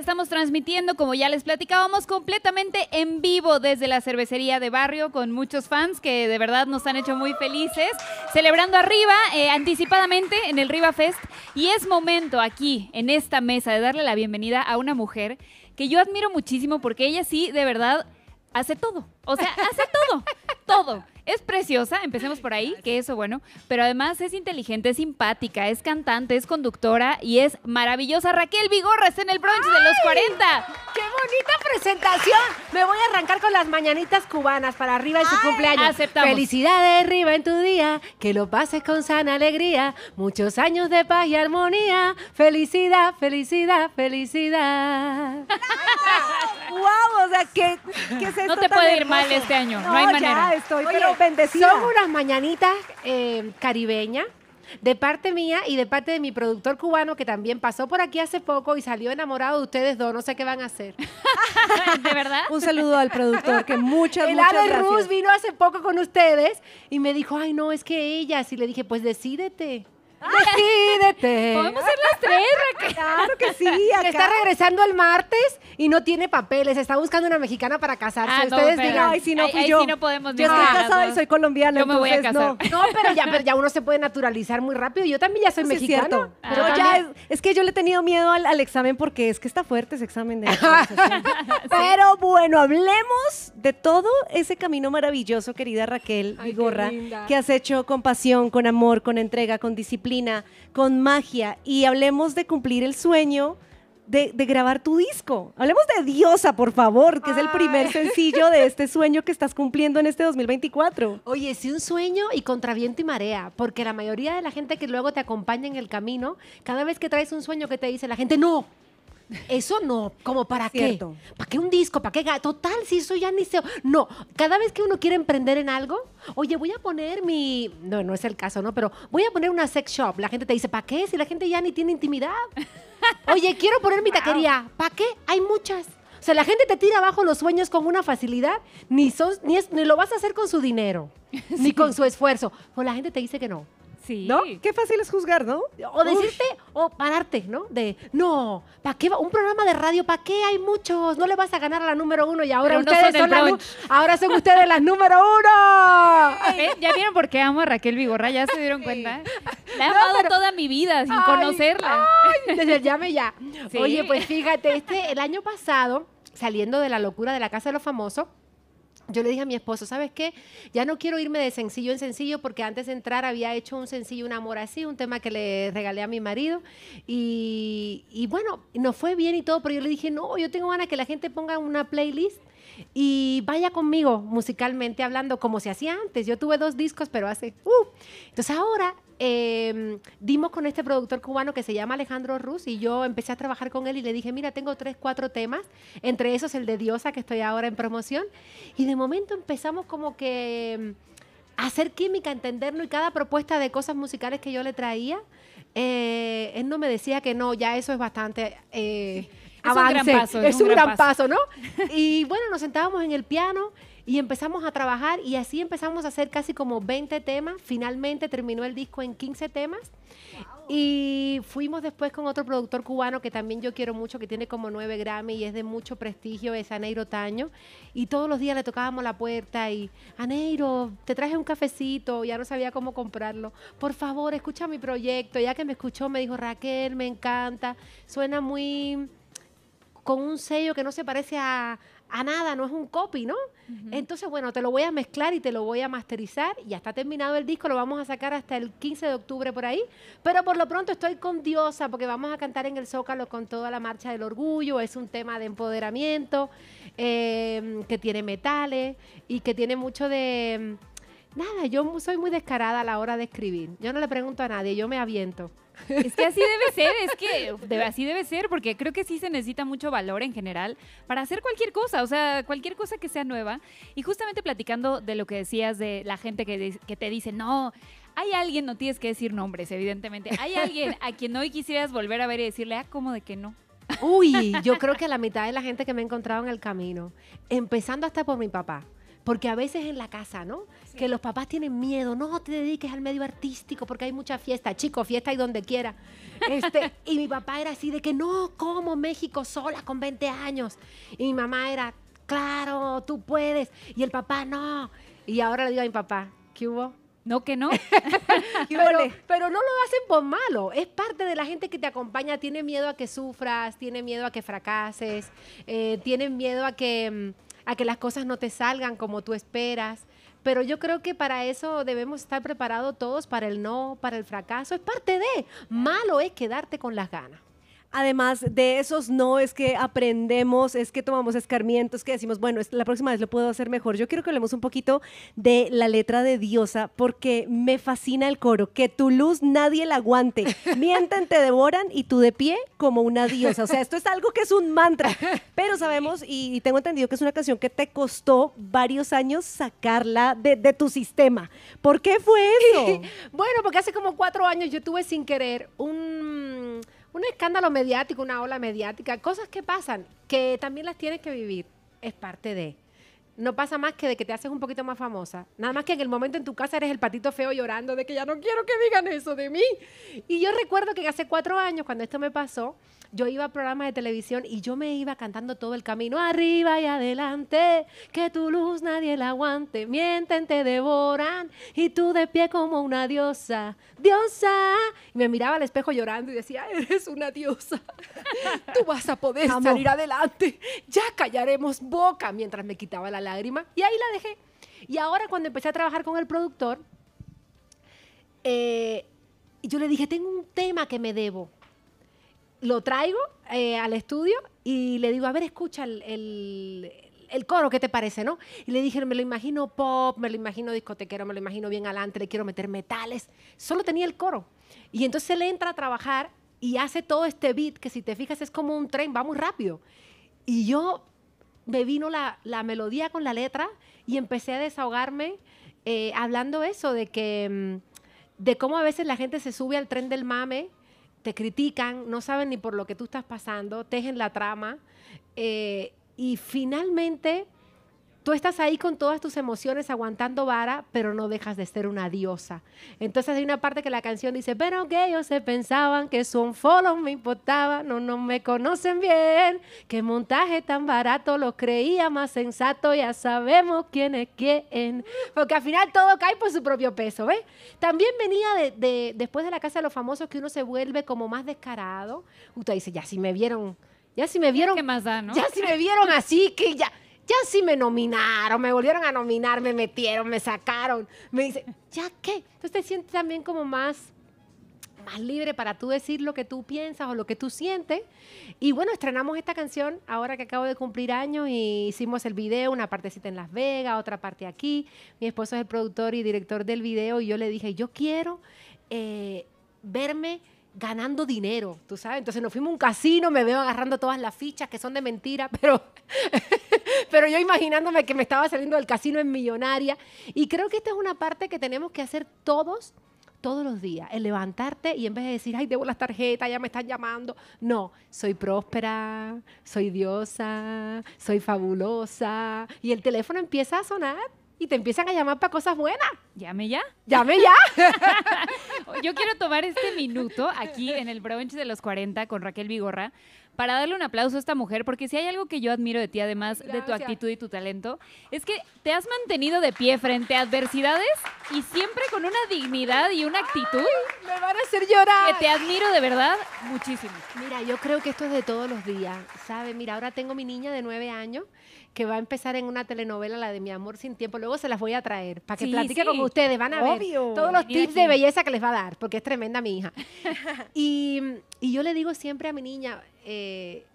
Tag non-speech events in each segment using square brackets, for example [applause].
Estamos transmitiendo, como ya les platicábamos, completamente en vivo desde la cervecería de barrio con muchos fans que de verdad nos han hecho muy felices, celebrando arriba, eh, anticipadamente en el Riva Fest. Y es momento aquí, en esta mesa, de darle la bienvenida a una mujer que yo admiro muchísimo porque ella sí, de verdad, hace todo. O sea, hace todo, todo. Es preciosa, empecemos por ahí, que eso bueno, pero además es inteligente, es simpática, es cantante, es conductora y es maravillosa. Raquel Vigorra está en el Bronx de los 40 bonita presentación! Me voy a arrancar con las mañanitas cubanas para arriba en su cumpleaños. Felicidades, arriba en tu día, que lo pases con sana alegría, muchos años de paz y armonía. Felicidad, felicidad, felicidad. ¡Wow! O sea, que qué es No te puede ir mal este año, no, hay manera. estoy, Son unas mañanitas eh, caribeñas de parte mía y de parte de mi productor cubano que también pasó por aquí hace poco y salió enamorado de ustedes dos. No sé qué van a hacer. [laughs] ¿De verdad? Un saludo al productor que muchas, el muchas gracias. Ruz vino hace poco con ustedes y me dijo, ay, no, es que ella. Y le dije, pues decídete. Decídete. Podemos ser las tres, Raquel. Claro que sí. Está regresando el martes y no tiene papeles. Está buscando una mexicana para casarse. Ah, Ustedes digan, ay, si no fui yo. yo estoy casada y soy colombiana. Yo me voy a casar. No, pero, ya, uno se puede naturalizar muy rápido. Yo también ya soy mexicano Es, que yo le he tenido miedo al, examen porque es que está fuerte ese examen de [laughs] [laughs] Pero bueno, hablemos de todo ese camino maravilloso, querida Raquel Gorra que has hecho con pasión, con amor, con entrega, con disciplina con magia y hablemos de cumplir el sueño. De, grabar tu disco. Hablemos de Diosa, por favor, que es el primer sencillo de este sueño que estás cumpliendo en este 2024. Oye, sí, un sueño y contra viento y marea, porque la mayoría de la gente que luego te acompaña en el camino, cada vez que traes un sueño que te dice la gente, no, eso no, como para qué. ¿Para qué un disco? ¿Para qué? Total, si eso ya ni se... No, cada vez que uno quiere emprender en algo, oye, voy a poner mi... No, no es el caso, ¿no? Pero voy a poner una sex shop. La gente te dice, ¿para qué? Si la gente ya ni tiene intimidad. [laughs] Oye, quiero poner mi taquería. ¿Para qué? Hay muchas. O sea, la gente te tira abajo los sueños con una facilidad, ni, ni lo vas a hacer con su dinero, [laughs] ni con su esfuerzo. Pues la gente te dice que no. Sí. ¿No? Qué fácil es juzgar, ¿no? O decirte, o pararte, ¿no? De, no, ¿para qué va? Un programa de radio, ¿para qué hay muchos? No le vas a ganar a la número uno y ahora ustedes son, Ahora son ustedes las número uno. [laughs] Eh, ¿Ya vieron por qué amo a Raquel Vigorra? ¿Ya se dieron cuenta? La he amado toda mi vida sin conocerla. Desde desde llame ya. Oye, pues fíjate, este, el año pasado, saliendo de la locura de la Casa de los Famosos, yo le dije a mi esposo, ¿sabes qué? Ya no quiero irme de sencillo en sencillo porque antes de entrar había hecho un sencillo, un amor así, un tema que le regalé a mi marido. Y, bueno, nos fue bien y todo, pero yo le dije, no, yo tengo ganas que la gente ponga una playlist y vaya conmigo musicalmente hablando como se hacía antes. Yo tuve dos discos, pero hace... Uh. Entonces ahora Em, dimos con este productor cubano que se llama Alejandro Ruz y yo empecé a trabajar con él y le dije, mira, tengo tres, cuatro temas, entre esos el de Diosa que estoy ahora en promoción. Y de momento empezamos como que em, a hacer química, entendernos y cada propuesta de cosas musicales que yo le traía, eh, él no me decía que no, ya eso es bastante... Es eh, avance. un gran Es, un, gran, paso, ¿no? Y bueno, nos sentábamos en el piano y empezamos a trabajar y así empezamos a hacer casi como 20 temas. Finalmente terminó el disco en 15 temas. Y fuimos después con otro productor cubano que también yo quiero mucho, que tiene como 9 Grammy y es de mucho prestigio, es Aneiro Taño. Y todos los días le tocábamos la puerta y, Aneiro, te traje un cafecito, ya no sabía cómo comprarlo. Por favor, escucha mi proyecto. Ya que me escuchó, me dijo, Raquel, me encanta. Suena muy con un sello que no se parece a, a nada, no es un copy, ¿no? Entonces, bueno, te lo voy a mezclar y te lo voy a masterizar. Ya está terminado el disco, lo vamos a sacar hasta el 15 de octubre por ahí. Pero por lo pronto estoy con Diosa porque vamos a cantar en el Zócalo con toda la marcha del orgullo. Es un tema de empoderamiento em, que tiene metales y que tiene mucho de... Em, nada, yo soy muy descarada a la hora de escribir. Yo no le pregunto a nadie, yo me aviento. Es que así debe ser, es que así debe ser, porque creo que sí se necesita mucho valor en general para hacer cualquier cosa, o sea, cualquier cosa que sea nueva. Y justamente platicando de lo que decías de la gente que, que te dice, no, hay alguien, no tienes que decir nombres, evidentemente, hay alguien a quien hoy quisieras volver a ver y decirle, ah, ¿cómo de que no? Uy, yo creo que la mitad de la gente que me he encontrado en el camino, empezando hasta por mi papá. Porque a veces en la casa, ¿no? Que los papás tienen miedo, no te dediques al medio artístico porque hay mucha fiesta, Chicos, fiesta y donde quiera. Este, y mi papá era así de que no, como México sola con 20 años. Y mi mamá era, claro, tú puedes. Y el papá, no. Y ahora le digo a mi papá, ¿qué hubo? No, que no. [laughs] pero, no lo hacen por malo. Es parte de la gente que te acompaña. Tiene miedo a que sufras, tiene miedo a que fracases, eh, Tiene tienen miedo a que mm, a que las cosas no te salgan como tú esperas. Pero yo creo que para eso debemos estar preparados todos, para el no, para el fracaso. Es parte de. Malo es quedarte con las ganas. Además de esos no, es que aprendemos, es que tomamos escarmientos, que decimos, bueno, la próxima vez lo puedo hacer mejor. Yo quiero que hablemos un poquito de la letra de Diosa, porque me fascina el coro, que tu luz nadie la aguante, [laughs] mienten, te devoran y tú de pie como una diosa. O sea, esto es algo que es un mantra, pero sabemos y tengo entendido que es una canción que te costó varios años sacarla de, de tu sistema. ¿Por qué fue eso? [laughs] bueno, porque hace como cuatro años yo tuve sin querer un un escándalo mediático, una ola mediática, cosas que pasan, que también las tienes que vivir, es parte de. No pasa más que de que te haces un poquito más famosa. Nada más que en el momento en tu casa eres el patito feo llorando de que ya no quiero que digan eso de mí. Y yo recuerdo que hace cuatro años, cuando esto me pasó, yo iba a programas de televisión y yo me iba cantando todo el camino, arriba y adelante, que tu luz nadie la aguante, mienten, te devoran, y tú de pie como una diosa, diosa. Y me miraba al espejo llorando y decía, eres una diosa, [laughs] tú vas a poder salir adelante, ya callaremos boca, mientras me quitaba la lágrima, y ahí la dejé. Y ahora cuando empecé a trabajar con el productor, eh, yo le dije, tengo un tema que me debo lo traigo eh, al estudio y le digo, a ver, escucha el, coro, ¿qué te parece, no? Y le dije, me lo imagino pop, me lo imagino discotequero, me lo imagino bien adelante, le quiero meter metales. Solo tenía el coro. Y entonces le entra a trabajar y hace todo este beat que si te fijas es como un tren, va muy rápido. Y yo me vino la, melodía con la letra y empecé a desahogarme eh, hablando eso, de que mm, de cómo a veces la gente se sube al tren del mame te critican, no saben ni por lo que tú estás pasando, tejen la trama eh, y finalmente Tú estás ahí con todas tus emociones aguantando vara, pero no dejas de ser una diosa. Entonces hay una parte que la canción dice, pero que ellos se pensaban que son follow me importaba, no, no me conocen bien, que montaje tan barato lo creía más sensato, ya sabemos quién es quién. Porque al final todo cae por su propio peso, ¿ves? También venía de, después de la casa de los famosos que uno se vuelve como más descarado. Usted dice, ya si me vieron... Ya si me vieron. ¿Qué más da, no? Ya si me vieron así, que ya ya sí me nominaron, me volvieron a nominar, me metieron, me sacaron. Me dice, ¿ya qué? Entonces te sientes también como más más libre para tú decir lo que tú piensas o lo que tú sientes. Y bueno, estrenamos esta canción ahora que acabo de cumplir años y hicimos el video, una partecita en Las Vegas, otra parte aquí. Mi esposo es el productor y director del video y yo le dije, yo quiero eh, verme ganando dinero, tú sabes. Entonces nos fuimos a un casino, me veo agarrando todas las fichas que son de mentira, [laughs] pero, pero yo imaginándome que me estaba saliendo del casino en millonaria. Y creo que esta es una parte que tenemos que hacer todos todos los días, el levantarte y en vez de decir, ay, debo las tarjetas, ya me están llamando. No, soy próspera, soy diosa, soy fabulosa. Y el teléfono empieza a sonar y te empiezan a llamar para cosas buenas. Llame ya. Llame ya. [laughs] Yo quiero tomar este minuto aquí en el brunch de los 40 con Raquel Vigorra para darle un aplauso a esta mujer, porque si hay algo que yo admiro de ti, además de tu actitud y tu talento, es que te has mantenido de pie frente a adversidades y siempre con una dignidad y una actitud. me van a hacer llorar. Que te admiro de verdad muchísimo. Mira, yo creo que esto es de todos los días, ¿sabes? Mira, ahora tengo mi niña de nueve años que va a empezar en una telenovela, la de Mi Amor Sin Tiempo. Luego se las voy a traer para que platique con ustedes. Van a ver todos los tips de belleza que les va a dar, porque es tremenda mi hija. [laughs] y yo le digo siempre a mi niña, eh,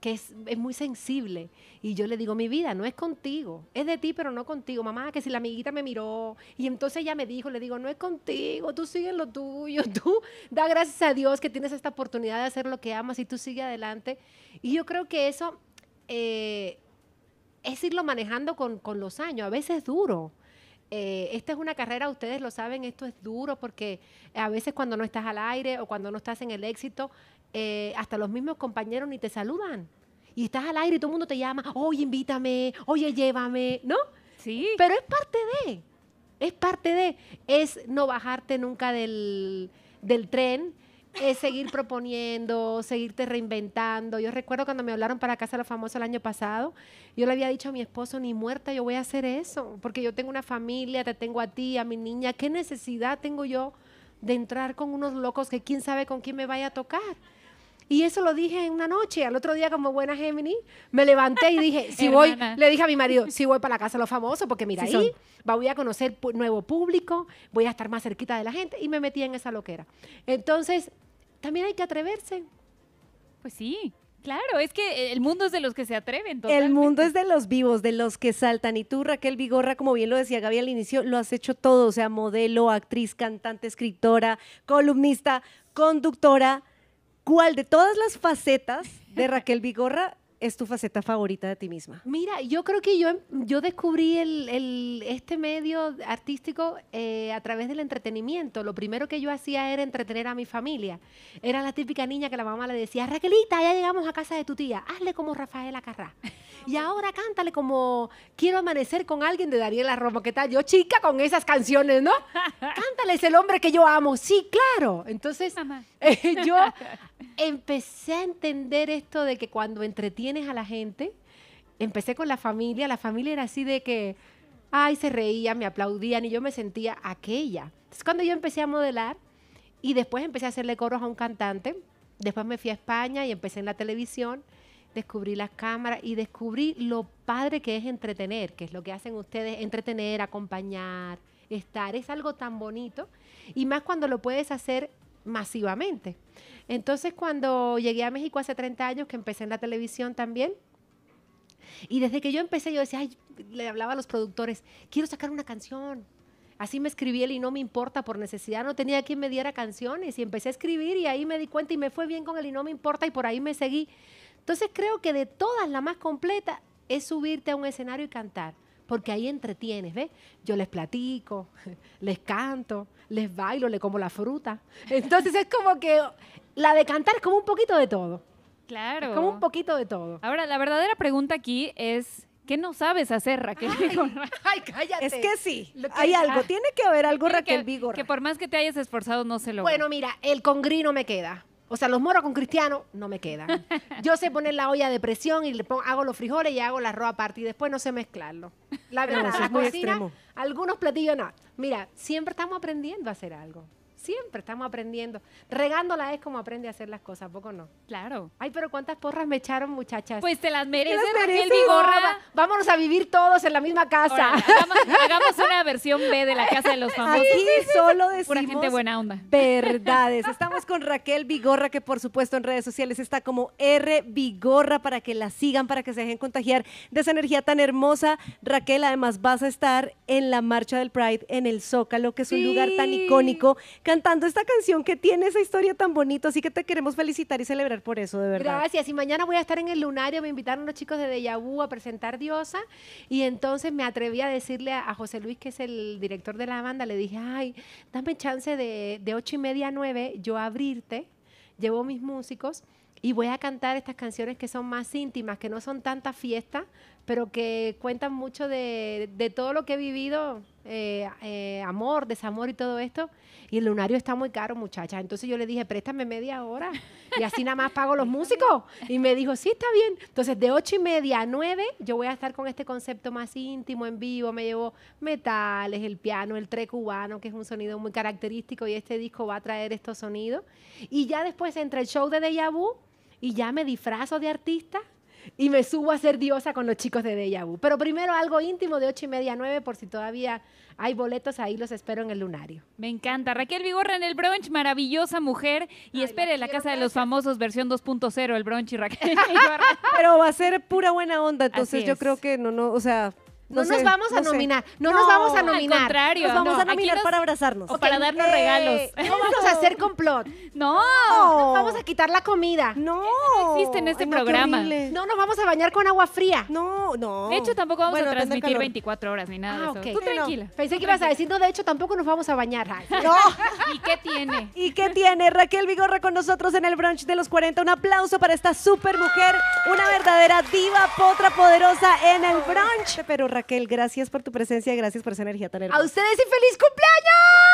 que es, muy sensible. Y yo le digo, mi vida no es contigo, es de ti, pero no contigo. Mamá, que si la amiguita me miró y entonces ella me dijo, le digo, no es contigo, tú sigues lo tuyo, [laughs] tú da gracias a Dios que tienes esta oportunidad de hacer lo que amas y tú sigue adelante. Y yo creo que eso eh, es irlo manejando con, los años, a veces es duro. Eh, esta es una carrera, ustedes lo saben, esto es duro porque a veces cuando no estás al aire o cuando no estás en el éxito, eh, hasta los mismos compañeros ni te saludan. Y estás al aire y todo el mundo te llama, oye, invítame, oye, llévame, ¿no? Sí. Pero es parte de, es parte de, es no bajarte nunca del, del tren, es seguir proponiendo, seguirte reinventando. Yo recuerdo cuando me hablaron para Casa de los Famosos el año pasado, yo le había dicho a mi esposo, ni muerta, yo voy a hacer eso, porque yo tengo una familia, te tengo a ti, a mi niña, ¿qué necesidad tengo yo de entrar con unos locos que quién sabe con quién me vaya a tocar? Y eso lo dije en una noche. Al otro día, como buena Gemini, me levanté y dije, si [laughs] voy, le dije a mi marido, si voy para la casa de los famosos, porque mira, ahí voy a conocer nuevo público, voy a estar más cerquita de la gente. Y me metí en esa loquera. Entonces, también hay que atreverse. Pues sí. Claro, es que eh, el mundo es de los que se atreven. El mundo es de los vivos, de los que saltan. Y tú, Raquel Vigorra, como bien lo decía Gaby al inicio, lo has hecho todo, o sea, modelo, actriz, cantante, escritora, columnista, conductora ¿Cuál de todas las facetas de Raquel Vigorra es tu faceta favorita de ti misma? Mira, yo creo que yo, yo descubrí el, este medio artístico eh, a través del entretenimiento. Lo primero que yo hacía era entretener a mi familia. Era la típica niña que la mamá le decía, Raquelita, ya llegamos a casa de tu tía, hazle como Rafaela Carrá. y [laughs] ahora cántale como Quiero amanecer con alguien de Daniela Romo. ¿Qué tal? Yo chica con esas canciones, ¿no? [laughs] es el hombre que yo amo. Sí, claro. Entonces, [laughs] eh, yo empecé a entender esto de que cuando entretiene a la gente. Empecé con la familia, la familia era así de que, ay, se reían, me aplaudían y yo me sentía aquella. Es cuando yo empecé a modelar y después empecé a hacerle coros a un cantante, después me fui a España y empecé en la televisión, descubrí las cámaras y descubrí lo padre que es entretener, que es lo que hacen ustedes, entretener, acompañar, estar, es algo tan bonito y más cuando lo puedes hacer masivamente. Entonces, cuando llegué a México hace 30 años, que empecé en la televisión también, y desde que yo empecé, yo decía, le hablaba a los productores, quiero sacar una canción. Así me escribí el y no me importa por necesidad, no tenía quien me diera canciones y empecé a escribir y ahí me di cuenta y me fue bien con el y no me importa y por ahí me seguí. Entonces creo que de todas la más completa es subirte a un escenario y cantar porque ahí entretienes, ¿ves? Yo les platico, [laughs] les canto, les bailo, les como la fruta. Entonces es como que la de cantar es como un poquito de todo. Claro. como un poquito de todo. Ahora, la verdadera pregunta aquí es, ¿Qué no sabes hacer, Raquel ay, [laughs] Ay, cállate. Es que sí. hay algo. tiene que haber algo, Raquel que, Que por más que te hayas esforzado, no se lo. Bueno, mira, el congrino me queda. O sea, los moros con cristiano, no me quedan. [laughs] Yo sé poner la olla de presión y le hago los frijoles y hago la arroz aparte y después no sé mezclarlo. La verdad, la cocina, algunos platillos no. Mira, siempre estamos aprendiendo a hacer algo. Siempre estamos aprendiendo. Regándola es como aprende a hacer las cosas, poco no? Claro. Ay, pero cuántas porras me echaron, muchachas. Pues te las mereces, Raquel Vigorra. Vámonos a vivir todos en la misma casa. hagamos, una versión B de la casa de los famosos. Aquí solo decimos gente buena onda. Verdades. Estamos con Raquel Vigorra, que por supuesto en redes sociales está como R Vigorra para que la sigan, para que se dejen contagiar de esa energía tan hermosa. Raquel, además vas a estar en la marcha del Pride en el Zócalo, que es un lugar tan icónico cantando esta canción que tiene esa historia tan bonita, así que te queremos felicitar y celebrar por eso, de verdad. Gracias, y mañana voy a estar en el Lunario, me invitaron los chicos de Deyabú a presentar Diosa, y entonces me atreví a decirle a, José Luis, que es el director de la banda, le dije, ay, dame chance de, de ocho y media a nueve, yo abrirte, llevo mis músicos, y voy a cantar estas canciones que son más íntimas, que no son tanta fiesta, pero que cuentan mucho de, de todo lo que he vivido eh, eh, amor, desamor y todo esto. Y el lunario está muy caro, muchachas Entonces yo le dije, préstame media hora y así nada más pago los [laughs] músicos. Y me dijo, sí, está bien. Entonces de ocho y media a nueve yo voy a estar con este concepto más íntimo, en vivo. Me llevo metales, el piano, el tre cubano, que es un sonido muy característico y este disco va a traer estos sonidos. Y ya después entre el show de Deja Vu y ya me disfrazo de artista y me subo a ser diosa con los chicos de Deja Vu. Pero primero algo íntimo de 8 y media a 9 por si todavía hay boletos, ahí los espero en el lunario. Me encanta. Raquel Vigorra en el brunch, maravillosa mujer. Y espere la, Casa de los Famosos versión 2.0, el brunch y Raquel [laughs] Pero va a ser pura buena onda, entonces yo creo que no, no, o sea... No, nos vamos a nominar, no, nos vamos a nominar. Al contrario. Nos vamos a nominar para abrazarnos. O para darnos regalos. No vamos a hacer complot. [laughs] No, vamos a quitar la comida. No. No existe en este programa. no, programa. No nos vamos a bañar con agua fría. No, no. De hecho, tampoco vamos a transmitir 24 horas ni nada de ah, eso. ok. Tú Pensé que ibas a decir, no, de hecho, tampoco nos vamos a bañar. No. [laughs] ¿Y qué tiene? ¿Y qué tiene Raquel Vigorra con nosotros en el brunch de los 40? Un aplauso para esta super mujer, una verdadera diva potra poderosa en el brunch. Pero Raquel, gracias por tu presencia, gracias por esa energía tan hermosa. A ustedes y feliz cumpleaños.